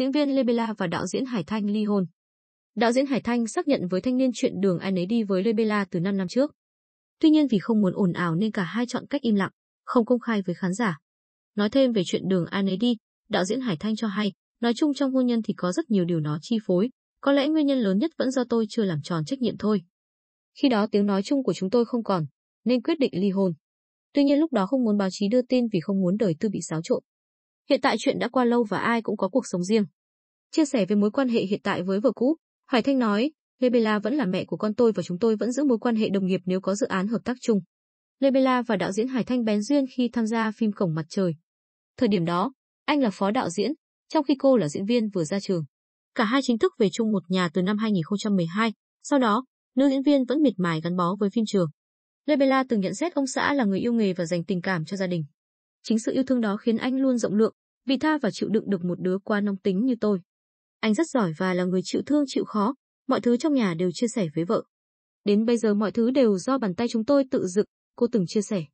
diễn viên Lebela và đạo diễn Hải Thanh ly hôn. Đạo diễn Hải Thanh xác nhận với thanh niên chuyện đường anh ấy đi với Lebela từ 5 năm trước. Tuy nhiên vì không muốn ồn ào nên cả hai chọn cách im lặng, không công khai với khán giả. Nói thêm về chuyện đường anh ấy đi, đạo diễn Hải Thanh cho hay, nói chung trong hôn nhân thì có rất nhiều điều nó chi phối, có lẽ nguyên nhân lớn nhất vẫn do tôi chưa làm tròn trách nhiệm thôi. Khi đó tiếng nói chung của chúng tôi không còn, nên quyết định ly hôn. Tuy nhiên lúc đó không muốn báo chí đưa tin vì không muốn đời tư bị xáo trộn. Hiện tại chuyện đã qua lâu và ai cũng có cuộc sống riêng. Chia sẻ về mối quan hệ hiện tại với vợ cũ, Hoài Thanh nói, Lebela vẫn là mẹ của con tôi và chúng tôi vẫn giữ mối quan hệ đồng nghiệp nếu có dự án hợp tác chung. Lebela và đạo diễn Hải Thanh bén duyên khi tham gia phim Cổng Mặt Trời. Thời điểm đó, anh là phó đạo diễn, trong khi cô là diễn viên vừa ra trường. Cả hai chính thức về chung một nhà từ năm 2012, sau đó, nữ diễn viên vẫn miệt mài gắn bó với phim trường. Lebela từng nhận xét ông xã là người yêu nghề và dành tình cảm cho gia đình. Chính sự yêu thương đó khiến anh luôn rộng lượng, vì tha và chịu đựng được một đứa qua nông tính như tôi. Anh rất giỏi và là người chịu thương chịu khó, mọi thứ trong nhà đều chia sẻ với vợ. Đến bây giờ mọi thứ đều do bàn tay chúng tôi tự dựng, cô từng chia sẻ.